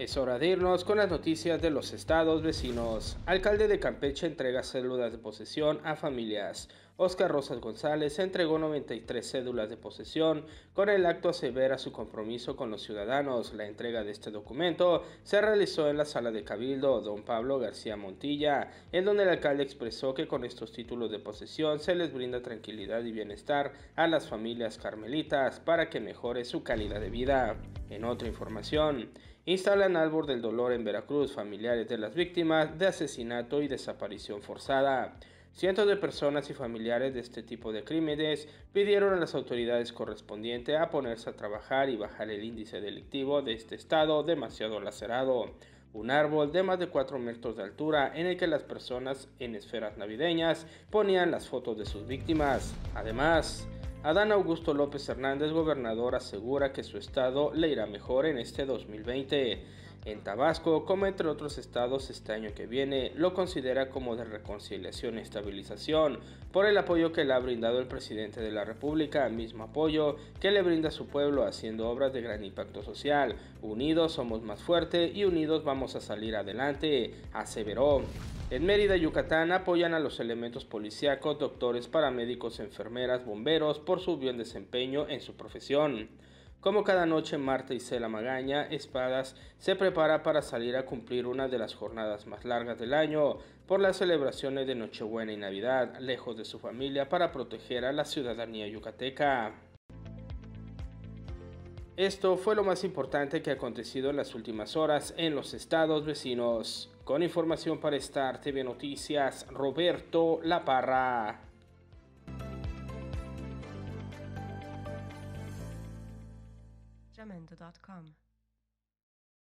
Es hora de irnos con las noticias de los estados vecinos. Alcalde de Campeche entrega cédulas de posesión a familias. Oscar Rosas González entregó 93 cédulas de posesión. Con el acto asevera su compromiso con los ciudadanos. La entrega de este documento se realizó en la sala de Cabildo Don Pablo García Montilla, en donde el alcalde expresó que con estos títulos de posesión se les brinda tranquilidad y bienestar a las familias carmelitas para que mejore su calidad de vida. En otra información, instalan árbol del dolor en Veracruz familiares de las víctimas de asesinato y desaparición forzada. Cientos de personas y familiares de este tipo de crímenes pidieron a las autoridades correspondientes a ponerse a trabajar y bajar el índice delictivo de este estado demasiado lacerado. Un árbol de más de 4 metros de altura en el que las personas en esferas navideñas ponían las fotos de sus víctimas. Además, Adán Augusto López Hernández, gobernador, asegura que su estado le irá mejor en este 2020. En Tabasco, como entre otros estados este año que viene, lo considera como de reconciliación y estabilización por el apoyo que le ha brindado el presidente de la República, mismo apoyo que le brinda su pueblo haciendo obras de gran impacto social. Unidos somos más fuerte y unidos vamos a salir adelante, aseveró. En Mérida, Yucatán, apoyan a los elementos policíacos, doctores, paramédicos, enfermeras, bomberos por su buen desempeño en su profesión. Como cada noche, Marta Isela Magaña Espadas se prepara para salir a cumplir una de las jornadas más largas del año por las celebraciones de Nochebuena y Navidad, lejos de su familia para proteger a la ciudadanía yucateca. Esto fue lo más importante que ha acontecido en las últimas horas en los estados vecinos. Con información para estar TV Noticias, Roberto Laparra.